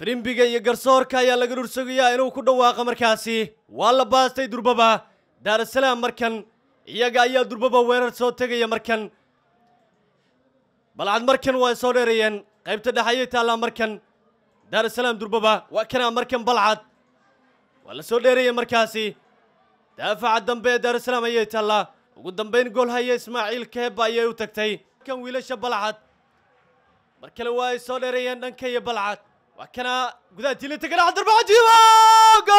firimbiga iyo garsoorka ayaa laga dhursugayaa inuu ku dhawaaqo markaasi waa la baastay durbaba daarasalaam markan iyaga ayaa durbaba weerar soo tegaya markan balcad markan waa soo dheerayeen qaybta dhexayay taallaa markan daarasalaam durbaba waa kanaa markan balcad waa la soo dheeraya markaasi daafaca dambe ee daarasalaam ayay taallaa ugu dambayn gool haya ismaaciil keeba ayay u tagtay kan wiilasha balcad mar kale waa ay soo dheerayeen dhanka iyo balcad وكان قذاتي اللي تقلع ضربة عجيبة جول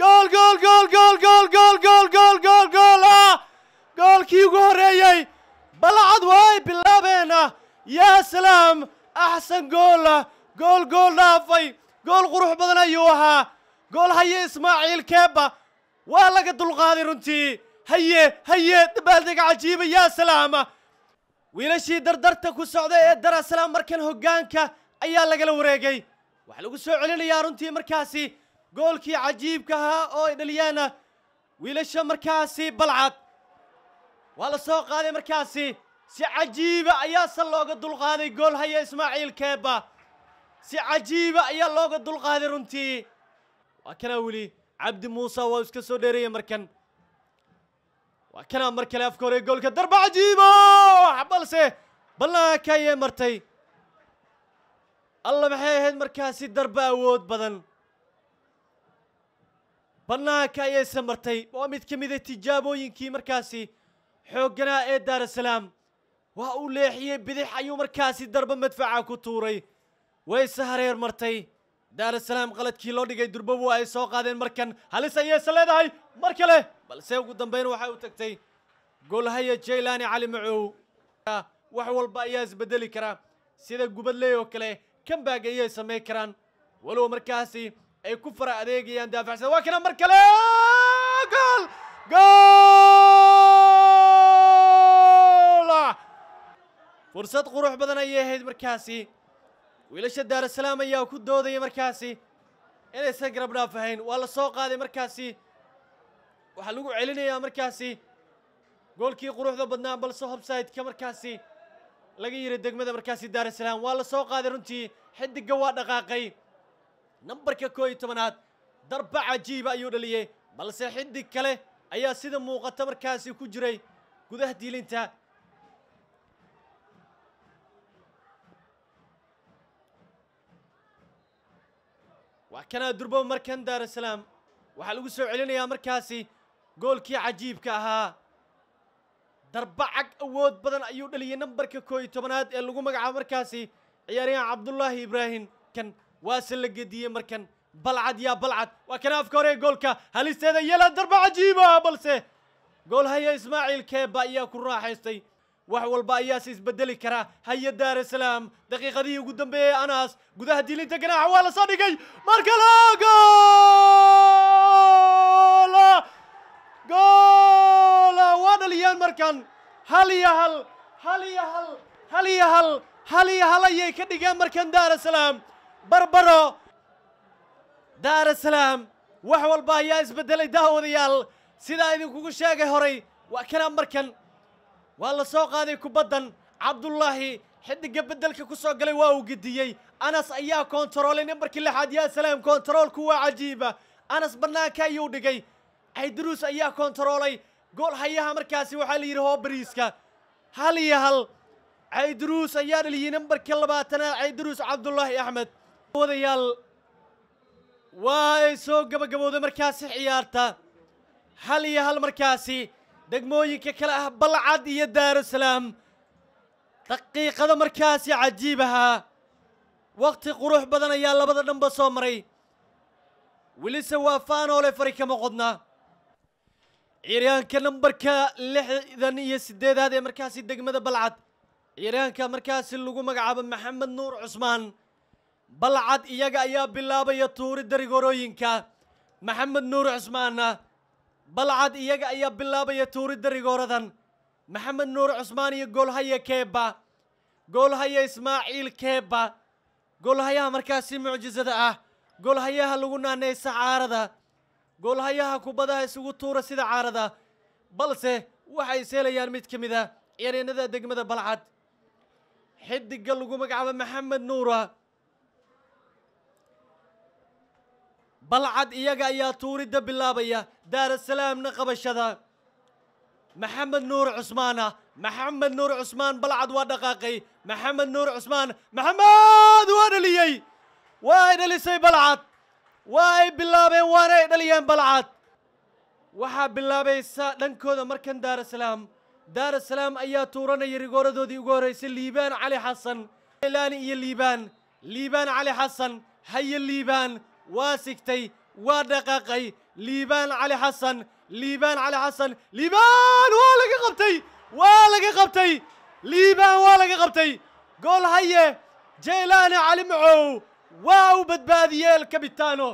جول جول جول جول جول جول جول جول جول جول جول كي هوريي بلعد واي باللابينا يا سلام احسن جول جول جول دافي جول غروح بدنا يوها جول هي اسماعيل كيبا ولا قد القاضي رنتي هي هي تبالدق عجيبة يا سلام wiilashii dardarta ku socday ee dar markan hoggaanka ayaa lagala wareegay waxaa lagu soo celinayaa runtii markaasi goolkii cajiibka ahaa oo ay dhaliyaana wiilasha markaasi balcad waa la soo qaaday markaasi si cajiiba ayaa se looga dulqaaday gool haya ismaaciil keeba si cajiiba ayaa looga dulqaaday runtii waa kanaa weli cabdi muusa waa iska soo dheeraya markan waa kana mar kale afka hore goolka darba cajiibo balse ballanka ayay martay alla maxay ahayd markaasi darba awood badan bannaanka ayayse martay waa mid ka mida ah tijaabooyinkii markaasi xoogganaa ee daarasalaam waa uu leexiyey bidix ayuu markaasi darba madfaca ku tuuray wayse hareer martay daarasalaam qaladkii loo dhigay durbawo ay soo qaadeen markan halis ayay se leedahay mar kale balse ugu dambayn waxay u tagtay goolhaya jaylani cali macow wax walba ayaa isbedeli karaa sida gubadley oo kale kambaag ayay samayn karaan walow markaasi ay ku fara adeegayaan daafacsada waa kana mar kale gool gool fursad qurux badan ayay ahayd markaasi wiilasha daarasalaam ayaa ku doodaya markaasi inaysan garab dhaafahayn waa la soo qaaday markaasi waxaa lagu celinayaa markaasi goolkii quruxda badnaa balse hobsaydka markaasi laga yiri degmada markaasi daarasalaam waa la soo qaaday runtii xidigga waa dhaqaaqay nambarka koo iyo tobanaad darba cajiiba ayuu dhaliyey balse xidig kale ayaa sida muuqata markaasi ku jiray gudaha diilinta waa kanaa durbo markan daarasalaam waxaa lagu soo celinayaa markaasi goolkii cajiibka ahaa darba cag awood badan ayuu dhaliyey nambarka koo iyo tobanaad ee lagu magacaabo markaasi ciyaaryahan cabdulaahi ibraahim kan waase la gediyey markan balcad yaa balcad waa kana afka hore goolka halisteeda yala darba cajiiba balse gool haya ismaaciil keeba ayaa ku raaxaystay wax walba ayaase isbedeli kara haya daar salaam daqiiqadihii ugu dambeeyey anaas gudaha diilinta ganaaxa waa la soo dhigay mar kale goola goola waa dhaliyaan markan hal iyo hal hal iyo hal hal iyo hal hal iyo hal ayay ka dhigaan markan daara salaam barbaro daara salaam wax walba ayaa isbedelay daawadayaal sidaa idinkugu sheegay horay waa kanaa markan waa la soo qaaday kubaddan cabdullaahi xiddiga beddelka ku soo galay waa uu gediyey anas ayaa koontaroolay nambarkii lixaad yaa salaam koontaroolku waa cajiiba anas bannaanka ayuu dhigay caydaruus ayaa koontaroolay gool hayaha markaasi waxaa la yidhi hoobariiska hal iyo hal caydaruus ayaa dhaliyey nambarka labaatanaad caydaruus cabdulaahi axmed wadayaal waa ay soo gabagabowday markaasi ciyaarta hal iyo hal markaasi degmooyinka kale ah balcad iyo daarusalaam daqiiqada markaasi cajiib ahaa wakhti qurux badan ayaa labada dhanba soo maray welise waa faanoole fari kama qodna ciyaaryahanka nambarka lixdan iyo siddeedaad ee markaasi degmada balcad ciyaaryahanka markaasi lagu magacaabo maxamed nuur cusmaan balcad iyaga ayaa bilaabaya tuuri darigorooyinka maxamed nuur cusmaanna balcad iyaga ayaa bilaabaya tuuridda rigooradan maxamed nuur cusmaan iyo goolhaya keeba goolhaya ismaaciil keeba goolhayaha markaasi mucjisada ah goolhayaha lagu naanaysa caarada goolhayaha kubadaha isugu tuura sida caarada balse waxay ishelayaan mid ka mid a ah ciyaaryaenada degmada balcad xidiga lagu magacaabo maxamed nuura balcad iyaga ayaa tuuridda bilaabaya daarasalaamna qabashada maxamed nuur cusmaana maxamed nuur cusmaan balcad waa dhaqaaqay maxamed nuur cusmaan maxamed waa dhaliyey waa ay dhalisay balcad waa ay bilaabeen waana ay dhaliyeen balcad waxaa bilaabaysa dhankooda markan daarasalaam daarasalaam ayaa tuuranaya rigoorradoodii ugu horraysay liibaan cali xasan ilaani iyo liibaan liibaan cali xasan haye liibaan waa sigtay waa dhaqaaqay liibaan cali xasan liibaan cali xasan liibaan waa laga qabtay waa laga qabtay liibaan waa laga qabtay gool haye jeelaane cali macow waa u badbaadiyey el kabitaano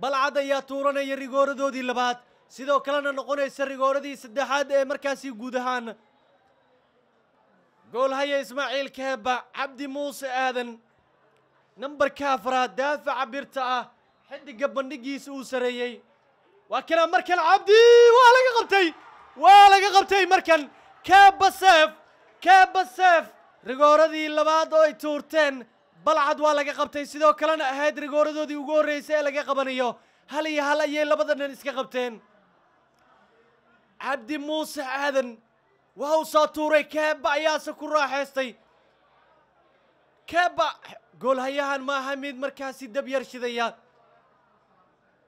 balcad ayaa tuuranaya rigooradoodii labaad sidoo kalena noqonaysa rigooradii saddexaad ee markaasi guud ahaan gool haye ismaaciil keeba cabdi muuse aadan nambarka afraad daafaca birta ah xidiga bandhigiisa uu sareeyey waa kana markan cabdi waa laga qabtay waa laga qabtay markan kabasef kabasef rigooradii labaad oo ay tuurteen balcad waa laga qabtay sidoo kalena ahayd rigooradoodii ugu horreysay ee laga qabanayo hal iyo hal ayay labada dhan iska qabteen cabdi muuse aadan waa uu soo tuuray keeba ayaase ku raaxaystay kaaba goolhayahan ma aha mid markaasi dab yar shidaya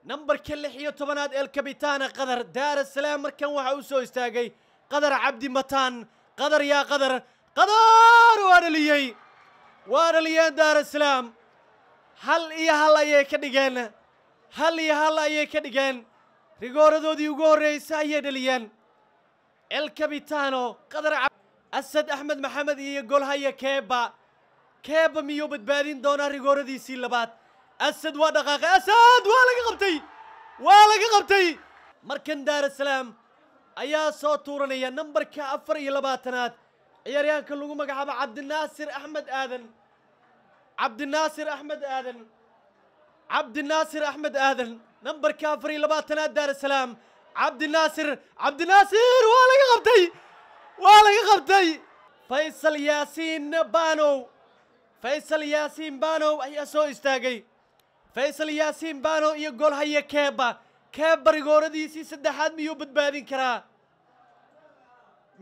nambarka lix iyo tobanaad el kabitaana qadar daarasalaam markan waxa uu soo istaagay qadar cabdi mataan qadar yaa qadar qadar waa dhaliyey waa dhaliyeen daarasalaam hal iyo hal ayay ka dhigeen hal iyo hal ayay ka dhigeen rigooradoodii ugu horreysa ayay dhaliyeen el kabitaano qadar asad axmed maxamed iyo golhaya keeba كيف ميو بدبادين دونا ريغورا دي سي لبات أسد ودقاق أسد والاقي قبتي والاقي قبتي مركن دار السلام أيا صوت تورنيا نمبر كأفر يلباتنات عياريان كلغو مقعبا عبد الناصر أحمد آذن عبد الناصر أحمد آذن عبد الناصر أحمد آذن نمبر كأفر يلباتنات دار السلام عبد الناصر عبد الناصر والاقي قبتي والاقي قبتي فيصل ياسين بانو faysal yaasiin baanow ayaa soo istaagay faysal yaasiin baanow iyo goolhaya keeba keeb barigooradiisii saddexaad miyuu badbaadin karaa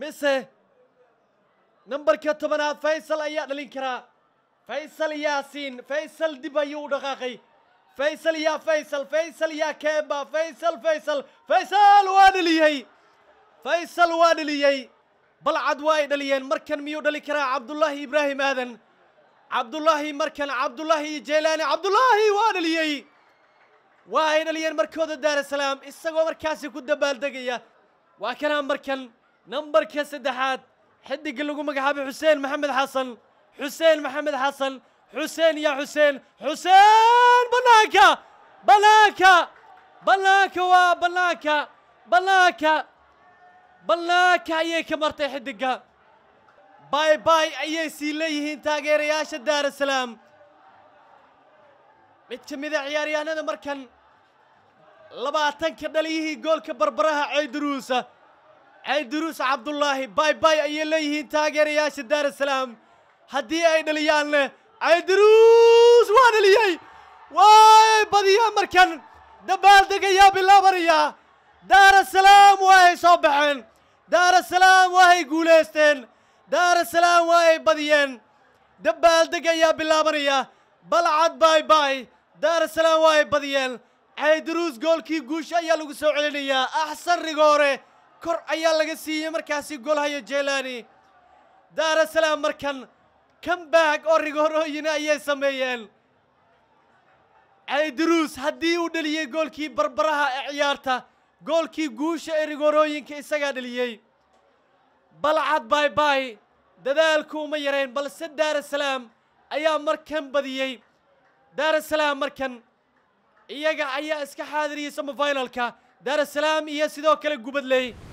mise nambarka tobanaad faysal ayaa dhalin karaa faysal yaasiin faysal dib ayuu u dhaqaaqay faysal yaa faysal faysal yaa keeba faysal faysal faysal waa dhaliyey faysal waa dhaliyey balcad waa ay dhaliyeen markan miyuu dhali karaa cabdullaahi ibraahim aadan عبد الله مركن عبد الله جيلاني عبد الله وانا ليي وانا ليي مركود دار السلام استغوا مركاسي كود بالدقية وكان مركن نمبر كاس الدحات حد قلقوا مقحاب حسين محمد حسن حسين محمد حسن حسين يا حسين حسين بلاكا بلاكا بلاكا وا بلاكا بلاكا بلاكا إيه يا كمرتي حدقه باي باي أي هين تاجر يا شدار السلام متكم إذا عياري أنا ذا مركن لبا لبعتن كدليه جول كبربرها عيدروسة عيدروس عبد الله باي باي أي هين تاجر يا شدار السلام هدي أي دليان له عيدروس وانا ليهي واي بدي يا مركن دبال دقيا بلا بريا دار السلام واي صبحن دار السلام واي جولستن daarasalaam waa ay badiyeen dabaaldeg ayaa bilaabanaya balcad baybay daarasalaam waa ay badiyeen cayduruus goolkii guusha ayaa lagu soo celinayaa axsan rigoore kor ayaa laga siiyey markaasi golhaya jelaani daarasalaam markan kambaag oo oh, rigoorooyina oh, ayay sameeyeen cayduruus haddii uu dheliyey goolkii barbaraha ee ciyaarta goolkii guusha ee rigoorooyinka oh, isagaa dheliyey balcad bay dadaalku uma yareen balse daarasalaam ayaa markan badiyey daarasalaam markan iyaga ayaa iska xaadiriyey samafinalka daarasalaam iyo sidoo kale gubadley